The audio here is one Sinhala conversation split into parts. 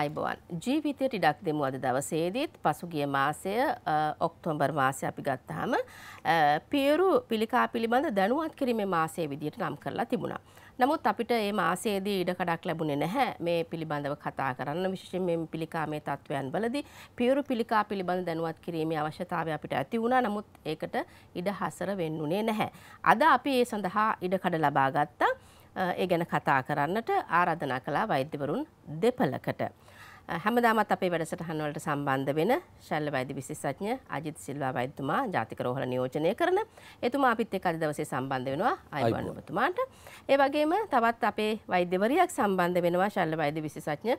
ආයිබෝන් ජීවිතයට ඉඩක් දෙමු අද දවසේදීත් පසුගිය මාසය ඔක්තෝම්බර් මාසය අපි ගත්තහම පියරු පිළිකා පිළිබඳ දැනුවත් කිරීමේ මාසය විදියට නම් කරලා තිබුණා. නමුත් අපිට ඒ මාසයේදී ඉඩකඩක් ලැබුණේ නැහැ මේ පිළිබඳව කතා කරන්න විශේෂයෙන් මේ පිළිකාමේ තත්වයන් වලදී පියරු පිළිකා පිළිබඳ දැනුවත් කිරීමේ අවශ්‍යතාවය අපිට ඇති වුණා. නමුත් ඒකට ඉඩ හසර වෙන්නුනේ නැහැ. අද අපි ඒ සඳහා ඉඩකඩ ලබා ගත්තා. ඒ ගැන කතා කරන්නට ආරාධනා කළා වෛද්‍යවරුන් දෙපළකට. හැමදාමත් අපේ වැඩසටහන් වලට සම්බන්ධ වෙන ශල්්‍ය වෛද්‍ය විශේෂඥ අජිත් සිල්වා වෛද්‍යතුමා ජාතික රෝහල නියෝජනය කරන එතුමා අපිත් එක්ක අද දවසේ සම්බන්ධ වෙනවා අයුබෝවන් ඔබතුමාට. ඒ වගේම තවත් අපේ වෛද්‍යවරියක් සම්බන්ධ වෙනවා ශල්්‍ය වෛද්‍ය විශේෂඥ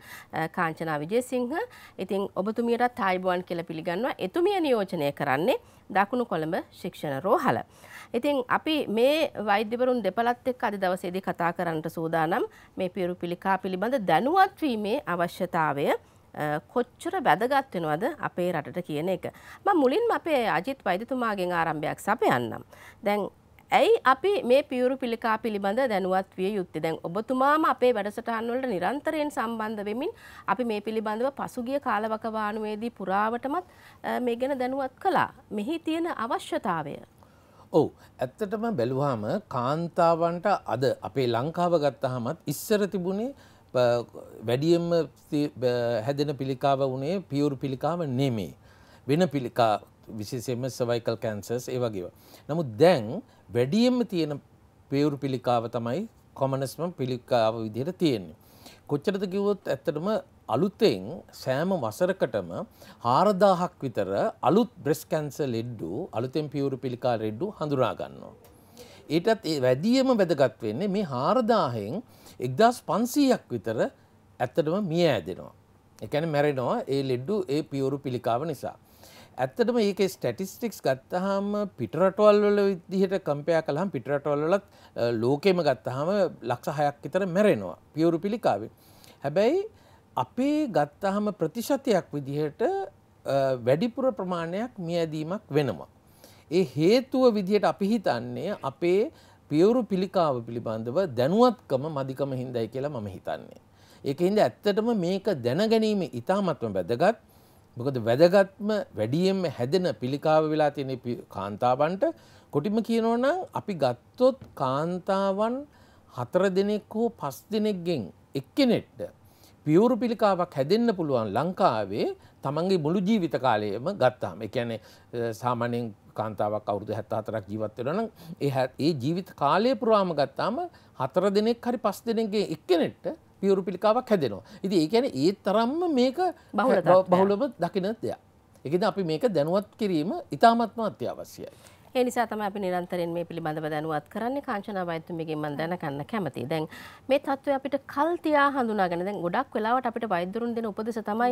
කාංචනා විජේසිංහ. ඉතින් ඔබතුමියටත් අයුබෝවන් කියලා පිළිගන්නවා. එතුමිය නියෝජනය කරන්නේ දකුණු කොළඹ ශික්ෂණ රෝහල. ඉතින් අපි මේ වෛද්‍යවරුන් දෙපළත් එක්ක අද දවසේදී කතා කරන්නට සූදානම් මේ පියුරු පිළිකා පිළිබඳ දැනුවත් වීමේ අවශ්‍යතාවය කොච්චර වැදගත් වෙනවද අපේ රටට කියන එක. මම මුලින්ම අපේ අජිත් වෛද්‍යතුමාගෙන් ආරම්භයක් සපයන්නම්. දැන් ඇයි අපි මේ පියුරු පිළිකා පිළිබඳ දැනුවත් විය යුත්තේ? දැන් ඔබතුමාම අපේ වැඩසටහන් වලට නිරන්තරයෙන් සම්බන්ධ වෙමින් අපි මේ පිළිබඳව පසුගිය කාලවකවානුවේදී පුරාවටමත් මේ ගැන දැනුවත් කළා. මෙහි තියෙන අවශ්‍යතාවය ඔව් ඇත්තටම බැලුවාම කාන්තාවන්ට අද අපේ ලංකාව ගත්තහමත් ඉස්සර තිබුණේ වැඩියම හැදෙන පිළිකාව වනේ පියවුරු පිළිකාව නෙමේ. වෙන පිළිකා විශේෂයෙන්ම සවයිකල් කැන්සර්ස් ඒ වගේව. නමුත් දැන් වැඩියම තියෙන පේවුරු පිළිකාව තමයි කොමනස්ම පිළිකාව විදිහට තියෙන්නේ. කොච්චරද කිව්වොත් ඇත්තටම අලුතෙන් සෑම වසරකටම හාරදාහක් විතර අලුත් බ්‍රෙස් කැන්ස ලෙඩ්ඩු අලුතෙන් පියවුරු පිළිකා රෙඩ්ඩු හඳුනා ගන්නවා. ඒටත් ඒ වැඩියම වැදගත් වෙන්නේ මේ හාරදාහෙන් එක්දස් පන්සීයක් විතර ඇත්තටම මිය ඇදෙනවා. එකැන මැරෙනවා ඒ ලෙඩ්ඩු ඒ පියවරු පිළිකාව නිසා. ඇත්තටම ඒක ස්ටටිස්ටික්ස් ගත්තහම පිටරටවල්වල විදිහට කම්පයා කළහම් පිටරටවල්ලත් ලෝකෙම ගත්තහම ලක්ෂ හයක් විතර මැරෙනවා පියවරු පිළිකාවේ. හැබැයි අපේ ගත්තහම ප්‍රතිශතයක් විදිහට වැඩිපුර ප්‍රමාණයක් මියදීමක් වෙනවා. ඒ හේතුව විදිහට අපි හිතන්නේ අපේ පියවරු පිළිකාව පිළිබඳව දැනුවත්කම මධිකම හින්දයි කියලා මම හිතන්නේ. ඒක හින්දා ඇත්තටම මේක දැනගැනීම ඉතාමත්ම වැදගත්. මොකද වැදගත්ම වැඩියෙන්ම හැදෙන පිළිකාව වෙලා තියෙන කාන්තාවන්ට කොටිම කියනවා නම් අපි ගත්තොත් කාන්තාවන් හතර දෙනෙක් හෝ පස් දෙනෙක්ගෙන් එක්කෙනෙක්ට පියවරු පිළිකාවක් හැදෙන්න පුළුවන් ලංකාවේ තමන්ගේ මුළු ජීවිත කාලයම ගත්තාම. ඒ කියන්නේ සාමාන්‍යයෙන් කාන්තාවක් අවුරුදු හැත්ත හතරක් ජීවත් වෙනවා නම් ඒ ඒ ජීවිත කාලය පුරාම ගත්තාම හතර දෙනෙක් හරි පස් දෙනෙක්ගේ එක්කෙනෙක්ට පියවරු පිළිකාවක් හැදෙනවා. ඉතින් ඒ කියන්නේ ඒ තරම්ම මේක බහුලව දකින්න දෙයක්. ඒකද අපි මේක දැනුවත් කිරීම ඉතාමත්ම අත්‍යවශ්‍යයි. ඒ නිසා තමයි අපි නිරන්තරයෙන් මේ පිළිබඳව දැනුවත් කරන්නේ කාංචනා වෛද්‍යතුමියගෙන් මම දැනගන්න කැමතියි. දැන් මේ තත්ත්වය අපිට කල් තියා හඳුනාගෙන දැන් ගොඩක් වෙලාවට අපිට වෛද්‍යවරුන් දෙන උපදෙස තමයි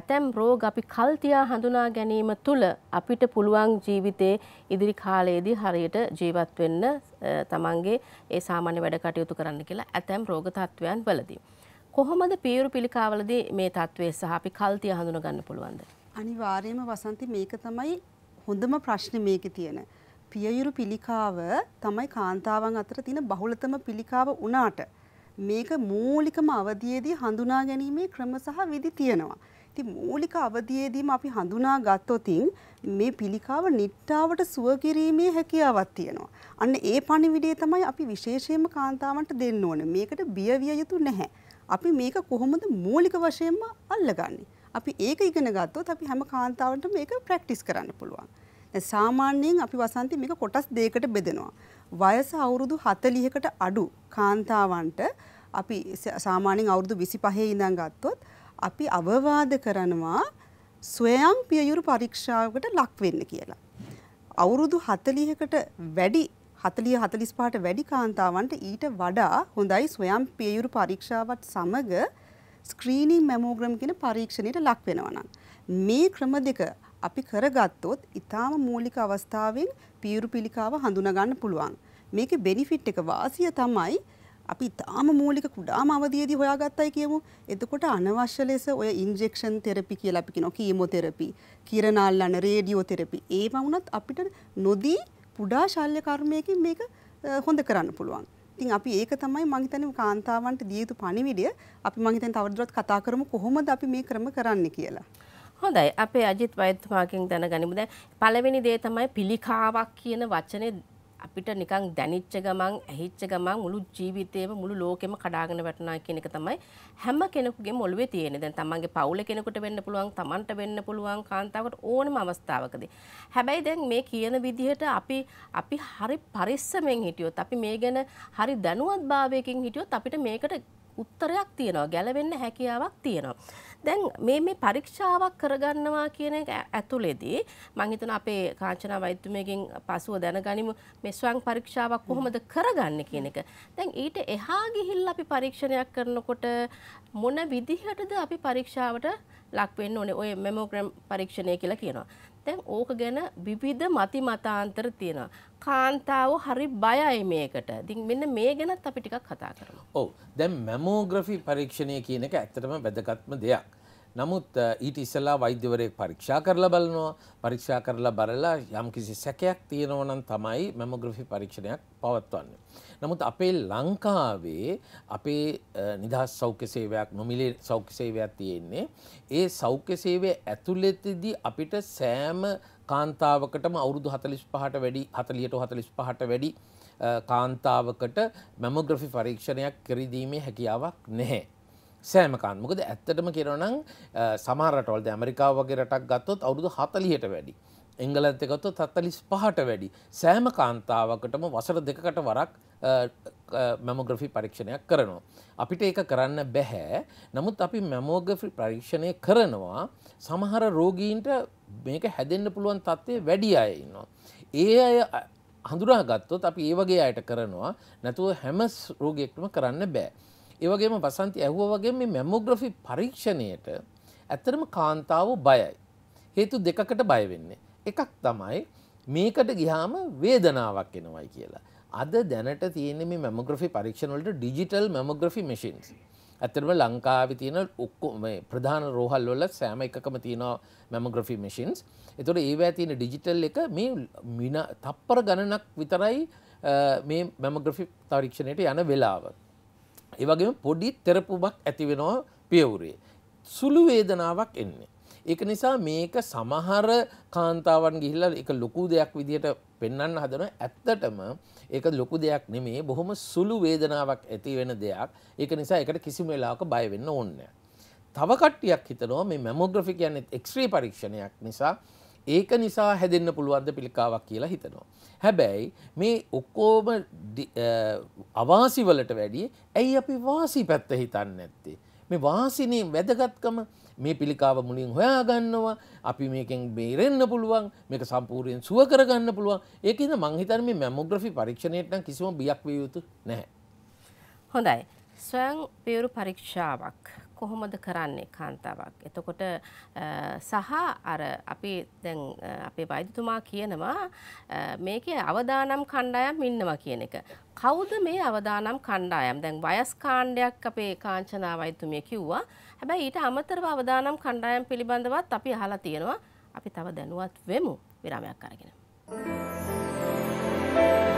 ඇතැම් රෝග අපි කල් තියා හඳුනා ගැනීම තුළ අපිට පුළුවන් ජීවිතේ ඉදිරි කාලයේදී හරියට ජීවත් වෙන්න තමන්ගේ ඒ සාමාන්‍ය වැඩ කටයුතු කරන්න කියලා ඇතැම් රෝග තත්ත්වයන් වලදී. කොහොමද පියුරු පිළිකාවලදී මේ තත්ත්වය සහ අපි කල් තියා හඳුනා ගන්න පුළුවන්ද? අනිවාර්යයෙන්ම වසන්ති මේක තමයි හොඳම ප්‍රශ්නේ මේකේ තියෙන. පියයුරු පිළිකාව තමයි කාන්තාවන් අතර තියෙන බහුලතම පිළිකාව වුණාට මේක මූලිකම අවධියේදී හඳුනා ගැනීමේ ක්‍රම සහ විදි තියෙනවා. ඉතින් මූලික අවධියේදීම අපි හඳුනා ගත්තොතින් මේ පිළිකාව නිට්ටාවට සුව කිරීමේ හැකියාවක් තියෙනවා. අන්න ඒ පණිවිඩය තමයි අපි විශේෂයෙන්ම කාන්තාවන්ට දෙන්න ඕනේ. මේකට බිය විය යුතු නැහැ. අපි මේක කොහොමද මූලික වශයෙන්ම අල්ලගන්නේ? අපි ඒක ඉගෙන ගත්තොත් අපි හැම කාන්තාවන්ටම මේක ප්‍රැක්ටිස් කරන්න පුළුවන්. සාමාන්‍යයෙන් අපි වසන්තේ මේක කොටස් දෙකකට බෙදෙනවා. වයස අවුරුදු 40කට අඩු කාන්තාවන්ට අපි සාමාන්‍යයෙන් අවුරුදු 25 ඉඳන් ගත්තොත් අපි අවවාද කරනවා ස්වයං පියයුරු පරීක්ෂාවකට ලක් වෙන්න කියලා. අවුරුදු 40කට වැඩි 40 45ට වැඩි කාන්තාවන්ට ඊට වඩා හොඳයි ස්වයං පියයුරු පරීක්ෂාවත් සමග ස්ක්‍රීනින් මැමෝග්‍රම් කියන පරීක්ෂණයට ලක් වෙනවා මේ ක්‍රම දෙක අපි කරගත්තොත් ඊටාම මූලික අවස්ථාවෙන් පියුරු පිළිකාව හඳුනා පුළුවන්. මේකේ බෙනිෆිට් එක වාසිය තමයි අපි තාම මූලික කුඩාම අවදියේදී හොයාගත්තයි කියමු. එතකොට අනවශ්‍ය ලෙස ඔය ඉන්ජෙක්ෂන් තෙරපි කියලා අපි කියනවා කීමෝതെරපි, කිරණාල්ලන රේඩියෝതെරපි. ඒවා වුණත් අපිට නොදී පුඩා ශල්‍ය කර්මයකින් මේක හොඳ කරන්න පුළුවන්. ඉතින් අපි ඒක තමයි මම හිතන්නේ කාන්තාවන්ට දිය යුතු පණිවිඩය. අපි මම හිතන්නේ තවදුරටත් කතා කරමු කොහොමද අපි මේ ක්‍රම කරන්නේ කියලා. හොඳයි. අපේ අජිත් වෛද්‍යතුමාගෙන් දැනගනිමු. දැන් පළවෙනි දේ තමයි පිළිකාවක් කියන වචනේ අපිට නිකන් දැනිච්ච ගමන් ඇහිච්ච ගමන් මුළු ජීවිතේම මුළු ලෝකෙම කඩාගෙන වැටෙනවා කියන එක තමයි හැම කෙනෙකුගේම ඔළුවේ තියෙන්නේ. දැන් තමන්ගේ පවුල කෙනෙකුට වෙන්න පුළුවන්, තමන්ට වෙන්න පුළුවන් කාන්තාවකට ඕනම අවස්ථාවකදී. හැබැයි දැන් මේ කියන විදිහට අපි අපි හරි පරිස්සමෙන් හිටියොත්, අපි මේ ගැන හරි දැනුවත්භාවයකින් හිටියොත් අපිට මේකට උත්තරයක් තියෙනවා, ගැලවෙන්න හැකියාවක් තියෙනවා. දැන් මේ මේ පරීක්ෂාවක් කරගන්නවා කියන එක ඇතුළේදී මං හිතන අපේ කාංචනා වෛද්‍යමයකින් පසුව දැනගනිමු මේ ස්වයං පරීක්ෂාවක් කොහොමද කරගන්නේ කියන එක. දැන් ඊට එහා ගිහිල්ලා අපි පරීක්ෂණයක් කරනකොට මොන විදිහටද අපි පරීක්ෂාවට ලක් වෙන්න ඕනේ. ඔය මෙමෝග්‍රෑම් පරීක්ෂණය කියලා කියනවා. දැන් ඕක ගැන විවිධ මති මතාන්තර තියෙනවා. කාන්තාව හරි බයයි මේකට. ඉතින් මෙන්න මේ ගැනත් අපි ටිකක් කතා කරමු. ඔව්. දැන් මැමෝග්‍රෆි පරීක්ෂණය කියන එක ඇත්තටම වැදගත්ම දෙයක්. නමුත් ඊට ඉස්සලා වෛද්‍යවරයෙක් පරීක්ෂා කරලා බලනවා පරීක්ෂා කරලා බලලා යම් කිසි සැකයක් තියෙනවා නම් තමයි මැමෝග්‍රෆි පරීක්ෂණයක් පවත්වන්නේ. නමුත් අපේ ලංකාවේ අපේ නිදහස් සෞඛ්‍ය සේවයක් නොමිලේ සෞඛ්‍ය සේවයක් තියෙන්නේ. ඒ සෞඛ්‍ය සේවය ඇතුළතදී අපිට සෑම කාන්තාවකටම අවුරුදු 45ට වැඩි 40ට 45ට වැඩි කාන්තාවකට මැමෝග්‍රෆි පරීක්ෂණයක් කරදීමේ හැකියාවක් නැහැ. සෑමකාන් මොකද ඇත්තටම කෙරනම් සමාරටවල්ද ඇමරිකාව වගේ රටක් ගත්තොත් අවුරුදු හතලියට වැඩි. එංගලත් එකත්ව තත්තලිස් පහට වැඩි සෑම කාන්තාවකටම වසර දෙකකට වරක් මැමෝග්‍රෆි පරීක්ෂණයක් කරනවා. අපිට ඒක කරන්න බැහැ නමුත් අපි මැමෝග්‍රෆි පරීක්ෂණය කරනවා සමහර රෝගීන්ට මේක හැදෙන්න්න පුළුවන් තත්ත්වය වැඩි අය ඉන්නවා. ඒ අය හඳුරාගත්තොත් අපි ඒ වගේ අයට කරනවා නැතුව හැම රෝගෙක්ටම කරන්න බෑ. ඒවගේම වසන්ති ඇහුව වගේ මේ මැමෝග්‍රෆි පරීක්ෂණයට ඇත්තරම කාන්තාව බයයි. හේතු දෙකකට බයවෙන්නේ. එකක් තමයි මේකට ගිහාම වේදනාවක් එනවයි කියලා. අද දැනට තියෙන මේ මැමග්‍රෆි පරීක්ෂණවලට ඩිජිටල් මැමග්‍රෆි මිෂන්ස්. ඇතරම ලංකාවි තියෙන ඔක්කො ප්‍රධාන රෝහල් වල සෑම එකකම තියෙනවා මැමග්‍රෆි මිෂන්ස්. එතොට ඒවෑ තියෙන ඩිජිටල් එක මේ මින තප්පර ගණනක් විතරයි මේ මැමග්‍රෆි පරීක්ෂණයට යන වෙලාවත්. ඒ වගේම පොඩි තෙරපුමක් ඇති වෙනවා පියවුරේ. සුළු වේදනාවක් එන්නේ. ඒක නිසා මේක සමහර කාන්තාවන් ගිහිල්ලා ඒක ලොකු දෙයක් විදිහට පෙන්වන්න හදනවා. ඇත්තටම ඒක ලොකු දෙයක් නෙමෙයි. බොහොම සුළු වේදනාවක් ඇති වෙන දෙයක්. ඒක නිසා ඒකට කිසිම වෙලාවක බය වෙන්න ඕනේ නැහැ. තව කට්ටියක් හිතනවා මේ මැමෝග්‍රෆි කියන්නේ එක්ස්රේ පරීක්ෂණයක් නිසා ඒක නිසා හැදෙන්න්න පුළුවන්ද පිළිකාවක් කියලා හිතනවා. හැබැයි මේ ඔක්කෝම අවාසිවලට වැඩිය ඇයි අපි වාසි පැත්ත හිතන්න ඇත්තේ. මේ වාසිනේ වැදගත්කම මේ පිළිකාව මුලින් හොයා ගන්නවා අපි මේකෙන් බේරෙන්න්න පුළුවන් මේක සම්පූර්යෙන් සුව කරගන්න පුළුවන් ඒකන මංහිතර මේ මැමෝග්‍රෆි පරීක්ෂණයටන කිසිම බියක් විය යුතු නැහැ. හොඳයි ස්වයං පේරු පරීක්ෂාවක් කොහොමද කරන්නේ කාන්තාවක්. එතකොට සහ අර අපි දැන් අපේ වෛද්‍යතුමා කියනවා මේකේ අවදානම් කණ්ඩායම් ඉන්නවා කියන එක. කවුද මේ අවදානම් කණ්ඩායම්? දැන් වයස් කාණ්ඩයක් අපේ කාංචනා වෛද්‍යතුමිය කිව්වා. හැබැයි ඊට අමතරව අවදානම් කණ්ඩායම් පිළිබඳවත් අපි අහලා තියෙනවා. අපි තව දැනුවත් වෙමු. විරාමයක් අරගෙන. Thank you.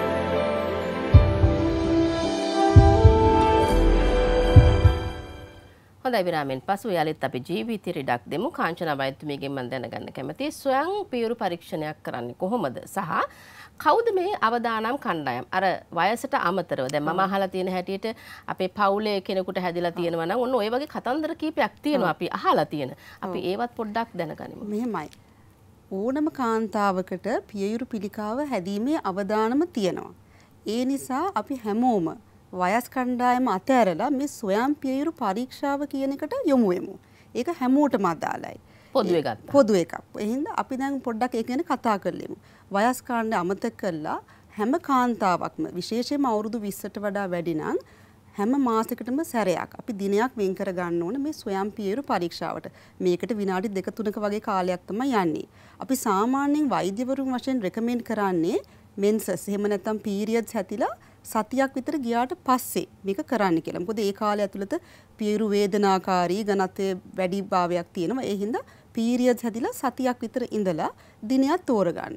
හොඳයි විරාමෙන් පසු යාලෙත් අපි ජීවිතේ ඉඩක් දෙමු. කාංචනා වෛද්‍යතුමියගෙන් මම දැනගන්න කැමතියි ස්වයං පියුරු පරීක්ෂණයක් කරන්නේ කොහොමද? සහ කවුද මේ අවදානම් කණ්ඩායම්? අර වයසට අමතරව දැන් මම අහලා තියෙන හැටියට අපේ පවුලේ කෙනෙකුට හැදිලා තියෙනවා නම් ඔන්න ඔය වගේ කතන්දර කීපයක් තියෙනවා අපි අහලා තියෙන. අපි ඒවත් පොඩ්ඩක් දැනගනිමු. මෙහෙමයි. ඕනම කාන්තාවකට පියයුරු පිළිකාව හැදීමේ අවදානම තියෙනවා. ඒ නිසා අපි හැමෝම වයස් කණ්ඩායම අතඇරලා මේ සොයම් පියයුරු පරීක්ෂාව කියන එකට යොමුුවමු. ඒක හැමෝටම අදාලයි. පොදුවගත් පොදුව එකක් එහින්ද අපි දැන් පොඩ්ඩක් ඒ ගැන කතා කරලෙමු. වයස්කාණ්ඩ අමතක කරලා හැම කාන්තාවක්ම විශේෂයෙන් අවුරුදු විස්සට වඩා වැඩිනං හැම මාසකටම සැරයක් අපි දිනයක් වෙන් කර ගන්න ඕන මේ සොයම් පියරු පරීක්ෂාවට. මේකට විනාඩි දෙක තුනක වගේ කාලයක් තමයි යන්නේ. අපි සාමාන්‍යයෙන් වෛද්‍යවරුන් වශයෙන් රෙකමෙන්ඩ් කරන්නේ මෙන්සස් එහෙම නැත්නම් පීරියඩ්ස් ඇතිලා සතියක් විතර ගියාට පස්සේ මේක කරන්න කියලා. මොකද ඒ කාලය ඇතුළත පියරු වේදනාකාරී ඝනත්වයේ වැඩි භාවයක් තියෙනවා. ඒ හින්දා පීරියඩ්ස් හැදිලා සතියක් විතර ඉඳලා දිනයක් තෝරගන්න.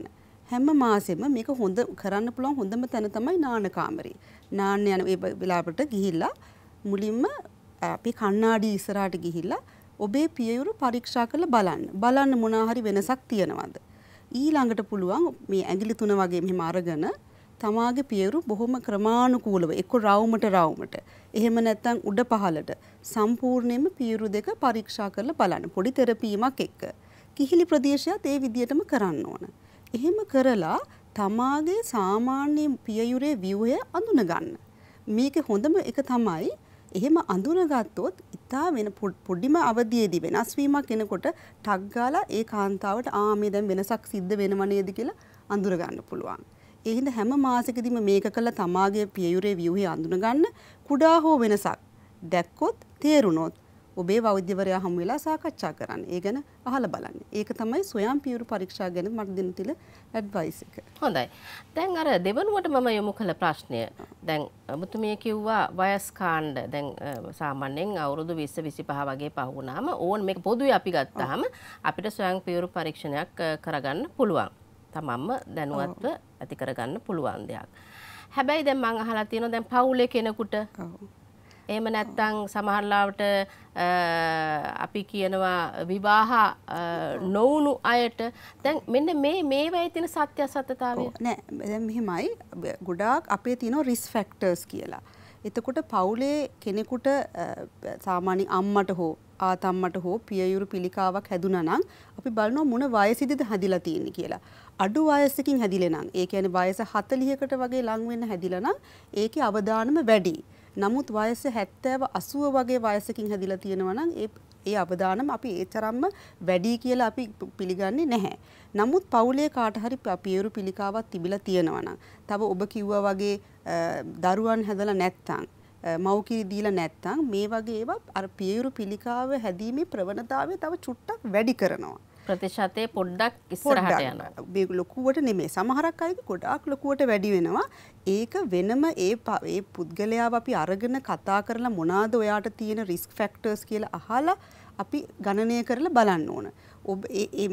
හැම මාසෙම මේක හොඳ කරන්න පුළුවන් හොඳම තැන තමයි නාන කාමරේ. නාන්න යන වෙලාවට ගිහිල්ලා මුලින්ම අපේ කණ්ණාඩි ඉස්සරහට ගිහිල්ලා ඔබේ පියයුරු පරීක්ෂා කරලා බලන්න. බලන්න මොනවා හරි වෙනසක් තියනවද? ඊළඟට පුළුවන් මේ ඇඟිලි තුන වගේ මෙහෙම අරගෙන තමාගේ පියවරු බොහොම ක්‍රමානුකූලව එක්ක රවුමට රවුමට එහෙම නැත්නම් උඩ පහළට සම්පූර්ණයෙන්ම පියවරු දෙක පරීක්ෂා කරලා බලන්න පොඩි තෙරපීමක් එක්ක කිහිලි ප්‍රදේශයත් ඒ විදිහටම කරන්න ඕන. එහෙම කරලා තමාගේ සාමාන්‍ය පියයුරේ ව්‍යුහය අඳුන ගන්න. මේක හොඳම එක තමයි එහෙම අඳුනගත්තොත් ඉතා වෙන පොඩිම අවදියේදී වෙනස් වීමක් එනකොට ටක් ගාලා ඒ කාන්තාවට ආ මේ දැන් වෙනසක් සිද්ධ වෙනව නේද කියලා අඳුර ගන්න පුළුවන්. ඒහිද හැම මාසකදිම මේක කළ තමාගේ පියයුරේ වියහි අඳුනගන්න කුඩා හෝ වෙනසක් දැක්කොත් තේරුණොත් ඔබේ වෞද්‍යවරයා හම් වෙලා සාකච්ඡා කරන්න ඒ ගැන අහල බලන්න ඒක තමයි සොයම් පියුරු පරීක්ෂා ගැන මට දෙනතිල ඇඩ්වයිස් එක හොඳයි දැන් අර දෙවනුවට මම යොමු කළ ප්‍රශ්නය දැන් මුතුමිය කිව්වා වයස්කාණ්ඩ දැන් සාමාන්‍යයෙන් අවුරුදු විස්ස විසි පහ වගේ පහුුණාම ඕන් මේ පොදුයි අපි ගත්තාහම අපිට සොයම් පියුරු පරීක්ෂණයක් කරගන්න පුළුවන් තමන්ම දැනුවත්ව ඇති කරගන්න පුළුවන් දෙයක්. හැබැයි දැන් මං අහලා තියෙනවා දැන් පවුලේ කෙනෙකුට එහෙම නැත්නම් සමහරලාවට අපි කියනවා විවාහ නොවුණු අයට දැන් මෙන්න මේ මේවයි තියෙන සත්‍ය සත්‍යතාවය නෑ දැන් මෙහෙමයි ගොඩාක් අපේ තියෙන රිස් ෆැක්ටර්ස් කියලා. එතකොට පවුලේ කෙනෙකුට සාමාන්‍ය අම්මට හෝ ආතම්මට හෝ පියයුරු පිළිකාවක් හැදුනනම් අපි බලනවා මොන වයසිදද හදිලා තියෙන්නේ කියලා. අඩු වයසකින් හැදිලෙනං ඒ කියන්නේ වයස 40කට වගේ ලඟ වෙන්න හැදිලනම් ඒකේ අවදානම වැඩි. නමුත් වයස 70 80 වගේ වයසකින් හැදිලා තියෙනවා නම් ඒ ඒ අවදානම අපි ඒ තරම්ම වැඩි කියලා අපි පිළිගන්නේ නැහැ. නමුත් පවුලේ කාට හරි පියවරු පිළිකාවක් තිබිලා තියෙනවා නම් තව ඔබ කිව්වා වගේ දරුවන් හැදලා නැත්තම් මව්කිරි දීලා නැත්තම් මේ වගේ ඒවා අර පියවරු පිළිකාව හැදීමේ ප්‍රවණතාවය තව චුට්ටක් වැඩි කරනවා. ප්‍රතිශතය පොඩ්ඩක් ඉස්සරහට යනවා. බිග් ලොකුවට නෙමෙයි. සමහරක් අය ගොඩාක් ලොකුවට වැඩි වෙනවා. ඒක වෙනම ඒ ඒ පුද්ගලයාව අපි අරගෙන කතා කරලා මොනවාද ඔයාට තියෙන රිස්ක් ෆැක්ටර්ස් කියලා අහලා අපි ගණනය කරලා බලන්න ඕන. ඔබ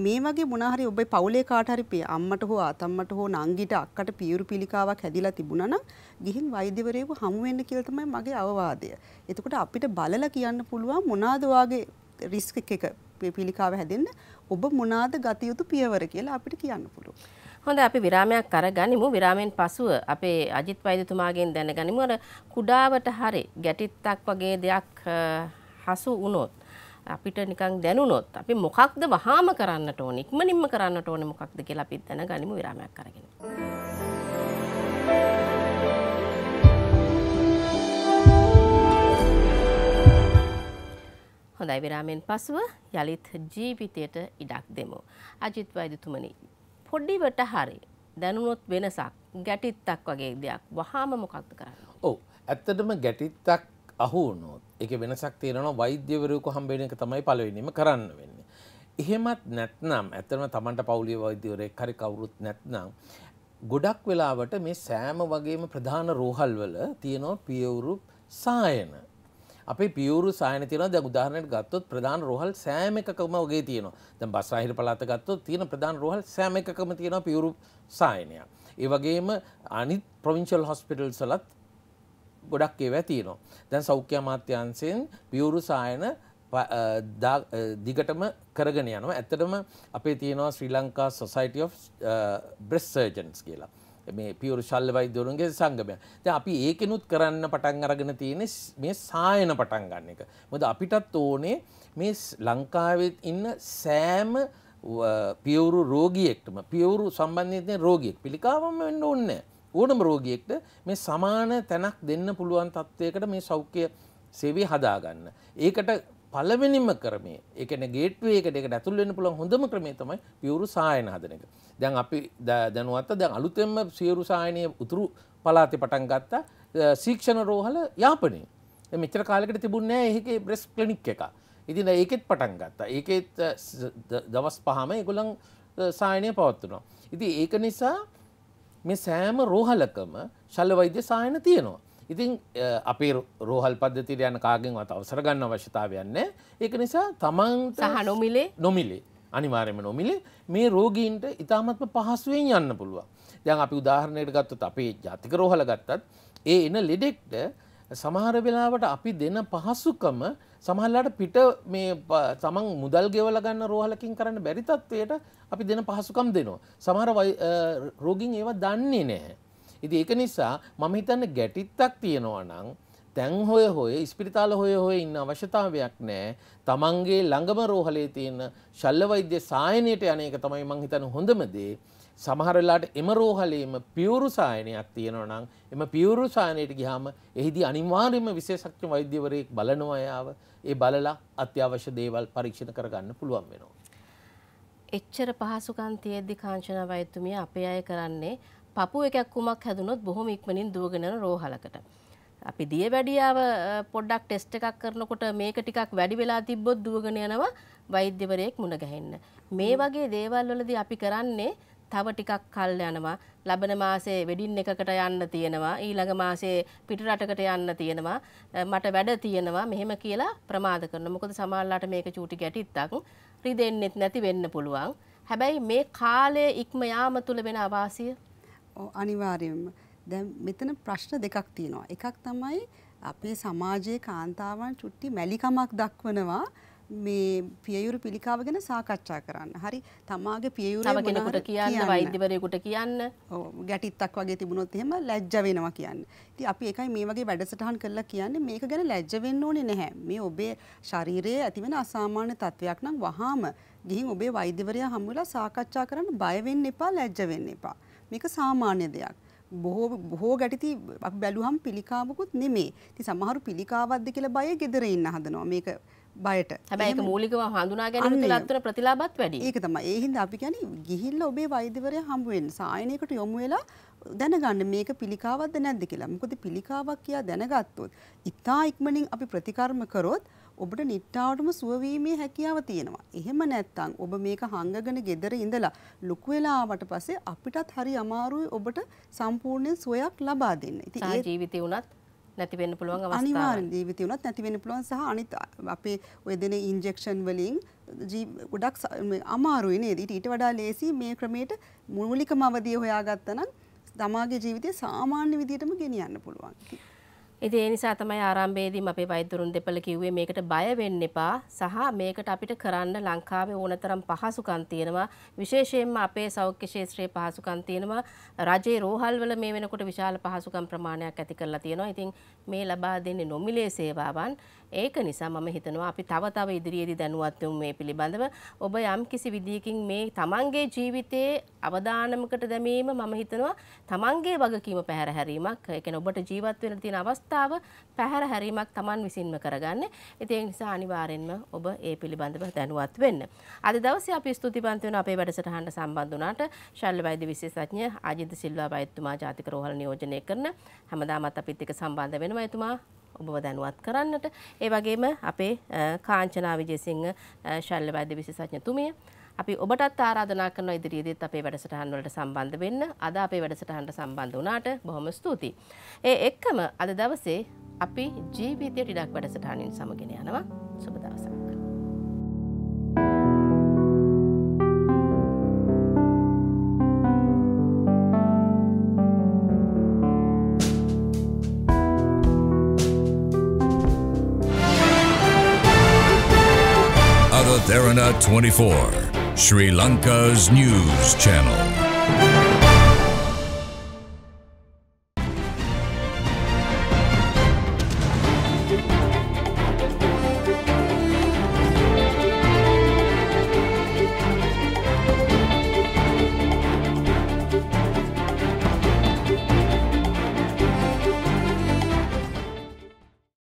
මේ වගේ මොනහරි ඔබ පවුලේ කාටහරි පිය අම්මට හෝ අතම්මට හෝ නංගිට අක්කට පියුරු පිළිකාවක් හැදිලා තිබුණා නම් ගිහින් වෛද්‍යවරයෙකු හමු වෙන්න කියලා තමයි මගේ අවවාදය. එතකොට අපිට බලලා කියන්න පුළුවන් මොනවාද වාගේ රිස්ක් එක පිළිකාව හැදෙන්න ඔබ මොනාද ගතයුතු පියවර කියලා අපිට කියන්න පුළුවන්. හොඳ අපි විරාමයක් අරගනිමු විරාමයෙන් පසුව අපේ අජිත් වෛද්‍යතුමාගෙන් දැනගනිමු අර කුඩාවට හරි ගැටිත්තක් වගේ දෙයක් හසු වුණොත් අපිට නිකන් දැනුනොත් අපි මොකක්ද වහාම කරන්නට ඕනේ ඉක්මනින්ම කරන්නට ඕනේ මොකක්ද කියලා අපි දැනගනිමු විරාමයක් අරගෙන. Thank you. හොඳයි විරාමෙන් පසුව යළිත් ජීවිතයට ඉඩක් දෙමු. අජිත් වෛද්‍යතුමනි පොඩිවට හරි දැනුනොත් වෙනසක් ගැටිත්තක් වගේ දෙයක් වහාම මොකක්ද කරන්නේ? ඔව් ඇත්තටම ගැටිත්තක් අහු වුණොත් ඒකේ වෙනසක් තියෙනවා වෛද්‍යවරයෙකු හම්බ වෙන එක තමයි පළවෙනිම කරන්න වෙන්නේ. එහෙමත් නැත්නම් ඇත්තටම Tamanට පෞලිය වෛද්‍යවරයෙක් හරි කවුරුත් නැත්නම් ගොඩක් වෙලාවට මේ සෑම වගේම ප්‍රධාන රෝහල්වල තියෙනවා පියවුරු සායන අපි පියවරු සායන තියෙනවා දැන් උදාහරණයක් ගත්තොත් ප්‍රධාන රෝහල් සෑම එකකම වගේ තියෙනවා. දැන් බස්රාහිර පළාත ගත්තොත් තියෙන ප්‍රධාන රෝහල් සෑම එකකම තියෙනවා පියවරු සායනය. ඒ වගේම අනිත් ප්‍රොවින්ෂල් හොස්පිටල්ස් වලත් ගොඩක් ඒවා තියෙනවා. දැන් සෞඛ්‍ය අමාත්‍යාංශයෙන් පියවරු සායන දිගටම කරගෙන යනවා. ඇත්තටම අපේ තියෙනවා ශ්‍රී Lanka Society of Breast Surgeons කියලා. මේ පියවරු ශල්්‍ය වෛද්‍යවරුන්ගේ සංගමය. දැන් අපි ඒකෙනුත් කරන්න පටන් අරගෙන තියෙන්නේ මේ සායන පටන් ගන්න එක. මොකද අපිටත් ඕනේ මේ ලංකාවේ ඉන්න සෑම පියවරු රෝගියෙක්ටම පියවරු සම්බන්ධයෙන් රෝගියෙක් පිළිකාවම වෙන්න ඕනේ ඕනම රෝගියෙක්ට මේ සමාන තැනක් දෙන්න පුළුවන් තත්ත්වයකට මේ සෞඛ්‍ය සේවය හදාගන්න. ඒකට පලවෙනිම කරමේ එකන ගේටුවේකට එකට ඇතුල්ලෙන පුළන් හොඳම ක්‍රමේ තමයි පියවරු සායන හදන එක. දැන් අපි දැනුවත්ත දැන් අලුතෙම සියරු සායනය උතුරු පලාති පටන් ගත්තා සීක්ෂණ රෝහල යාපනය මෙචර කාලකට තිබුණෑ ඒක බ්‍රෙස් කලිනික් එක. ඉතින ඒකෙත් පටන් ගත්තා ඒකෙත් දවස් පහම එගොලන් සායනය පවත්වනවා. ඉති ඒක නිසා මේ සෑම රෝහලකම ශල්ලවෛද්‍ය සායන තියෙනවා. ඉතින් අපි රෝහල් පද්ධතිට යන කාගෙන්වත් අවසර ගන්න අවශ්‍යතාවයන්නේ ඒක නිසා තමන් සහ නොමිලේ නොමිලේ අනිවාර්යම නොමිලේ මේ රෝගීන්ට ඉතාමත්ම පහසුවෙන් යන්න පුළුවන්. දැන් අපි උදාහරණයකට ගත්තොත් අපි ජාතික රෝහල ගත්තත් ඒ එන ලෙඩෙක්ට සමහර වෙලාවට අපි දෙන පහසුකම සමහරලාට පිට මේ තමන් මුදල් ගෙවලා ගන්න රෝහලකින් කරන්න බැරි තත්වයට අපි දෙන පහසුකම් දෙනවා. සමහර රෝගීන් ඒවා දන්නේ නැහැ. ඉති ඒක නිසා මම හිතන්න ගැටිත්තක් තියෙනවා නං තැන් හොය හොය ඉස්පිරිතාල හොය හොය ඉන්න අවශ්‍යතාවයක් නෑ තමන්ගේ ළඟම රෝහලේ තියෙන ශල්ලවෛද්‍ය සායනයට යනක තමයි මං හිතන හොඳමදේ සමහරලාට එම රෝහලේම පියවරු සායනයක් තියෙනවනම් එම පියවරු සායනයට ගිහාම එහිදී අනිවාර්යම විශේෂඥ වෛද්‍යවරයෙක් බලනවා යාව ඒ බලලා අත්‍යවශ්‍ය දේවල් පරීක්ෂණ කරගන්න පුළුවන් වෙනවා. එච්චර පහසුකම් තියෙද්දි කාංචනා වෛද්‍යතුමිය අපේ අය කරන්නේ පපු එකක් කුමක් හැදුනොත් බොහොම ඉක්මනින් දුවගෙන යන රෝහලකට. අපි දියවැඩියාව පොඩ්ඩක් ටෙස්ට් එකක් කරනකොට මේක ටිකක් වැඩි වෙලා තිබ්බොත් දුවගෙන යනවා වෛද්‍යවරයෙක් මුණ ගැහෙන්න. මේ වගේ දේවල් වලදී අපි කරන්නේ තව ටිකක් කල් යනවා ලබන මාසේ වෙඩින් එකකට යන්න තියෙනවා ඊළඟ මාසේ පිටරටකට යන්න තියෙනවා මට වැඩ තියෙනවා මෙහෙම කියලා ප්‍රමාද කරනවා මොකද සමහරලාට මේක චූටි ගැටිත්තක් රිදෙන්නෙත් නැති වෙන්න පුළුවන් හැබැයි මේ කාලය ඉක්ම යාම තුල වෙන අවාසිය අනිවාර්යයෙන්ම. දැන් මෙතන ප්‍රශ්න දෙකක් තියෙනවා. එකක් තමයි අපේ සමාජයේ කාන්තාවන් චුට්ටි මැලිකමක් දක්වනවා මේ පියයුරු පිළිකාව ගැන සාකච්ඡා කරන්න. හරි තමාගේ පියයුරු තව කෙනෙකුට කියන්න වෛද්‍යවරයෙකුට කියන්න. ඔව් ගැටිත්තක් වගේ තිබුණොත් එහෙම ලැජ්ජ වෙනවා කියන්නේ. ඉතින් අපි එකයි මේ වගේ වැඩසටහන් කළා කියන්නේ මේක ගැන ලැජ්ජ වෙන්න ඕනේ නැහැ. මේ ඔබේ ශරීරයේ ඇතිවෙන අසාමාන්‍ය තත්වයක් නම් වහාම ගිහින් ඔබේ වෛද්‍යවරයා හම්බ වෙලා සාකච්ඡා කරන්න බය වෙන්න එපා ලැජ්ජ වෙන්න එපා. මේක සාමාන්‍ය දෙයක්. බොහෝ බොහෝ ගැටිති බැලුවම් පිළිකාවකුත් නෙමේ. ඉතින් සමහරු පිළිකාවක්ද කියලා බය gedere ඉන්න හදනවා. මේක බයට. හැබැයි ඒක මූලිකව හඳුනා ගැනීම තුළ අත්වන ප්‍රතිලාභත් වැඩි. ඒක තමයි. ඒ හින්දා අපි කියන්නේ ගිහිල්ලා ඔබේ වෛද්‍යවරයා හම්බ වෙන්න. සායනයකට යොමු වෙලා දැනගන්න මේක පිළිකාවක්ද නැද්ද කියලා. මොකද පිළිකාවක් කියා දැනගත්තොත් ඊතා ඉක්මනින් අපි ප්‍රතිකර්ම කරොත් ඔබට නිට්ටාවටම සුවවීමේ හැකියාව තියෙනවා. එහෙම නැත්නම් ඔබ මේක හංගගෙන ගෙදර ඉඳලා ලොකු වෙලාවට පස්සේ අපිටත් හරි අමාරුයි ඔබට සම්පූර්ණයෙන් සුවයක් ලබා දෙන්න. ඉතින් ඒ ජීවිතේ උනත් නැති වෙන්න පුළුවන් අවස්ථාවක්. අනිවාර්යෙන් ජීවිතේ උනත් නැති වෙන්න පුළුවන් සහ අනිත් අපේ ඔය දෙන ඉන්ජෙක්ෂන් වලින් ගොඩක් අමාරුයි නේද? ඊට වඩා ලේසි මේ ක්‍රමයට මූලිකම අවදිය හොයාගත්තා නම් තමාගේ ජීවිතය සාමාන්‍ය විදියටම ගෙනියන්න පුළුවන්. ඉතින් ඒ නිසා තමයි ආරම්භයේදීම අපේ වෛද්‍යවරුන් දෙපළ කිව්වේ මේකට බය වෙන්න එපා සහ මේකට අපිට කරන්න ලංකාවේ ඕනතරම් පහසුකම් තියෙනවා විශේෂයෙන්ම අපේ සෞඛ්‍ය ක්ෂේත්‍රයේ පහසුකම් තියෙනවා රජයේ රෝහල්වල මේ වෙනකොට විශාල පහසුකම් ප්‍රමාණයක් ඇති කරලා තියෙනවා. ඉතින් මේ ලබා දෙන්නේ නොමිලේ සේවාවන් ඒක නිසා මම හිතනවා අපි තව තව ඉදිරියේදී දැනුවත් වෙමු මේ පිළිබඳව. ඔබ යම් කිසි විදියකින් මේ තමන්ගේ ජීවිතයේ අවදානමකට දැමීම මම හිතනවා තමන්ගේ වගකීම පැහැර හැරීමක්. ඒ කියන්නේ ඔබට ජීවත් වෙන්න තියෙන අවස්ථාව පැහැර හැරීමක් තමන් විසින්ම කරගන්න. ඉතින් ඒ නිසා අනිවාර්යෙන්ම ඔබ ඒ පිළිබඳව දැනුවත් වෙන්න. අද දවසේ අපි ස්තුතිවන්ත වෙනවා අපේ වැඩසටහනට සම්බන්ධ වුණාට ශල්්‍ය වෛද්‍ය විශේෂඥ ආජිත් සිල්වා වෛද්‍යතුමා ජාතික රෝහල නියෝජනය කරන හැමදාමත් අපිත් එක්ක සම්බන්ධ වෙනවා එතුමා ඔබව දැනුවත් කරන්නට ඒ වගේම අපේ කාංචනා විජේසිංහ ශල්්‍ය වෛද්‍ය විශේෂඥතුමිය අපි ඔබටත් ආරාධනා කරන ඉදිරියේදීත් අපේ වැඩසටහන් වලට සම්බන්ධ වෙන්න අද අපේ වැඩසටහනට සම්බන්ධ වුණාට බොහොම ස්තුතියි. ඒ එක්කම අද දවසේ අපි ජීවිතය ටිකක් වැඩසටහනින් සමගෙන යනවා. සුබ දවසක්. Theranut 24, Sri Lanka's news channel.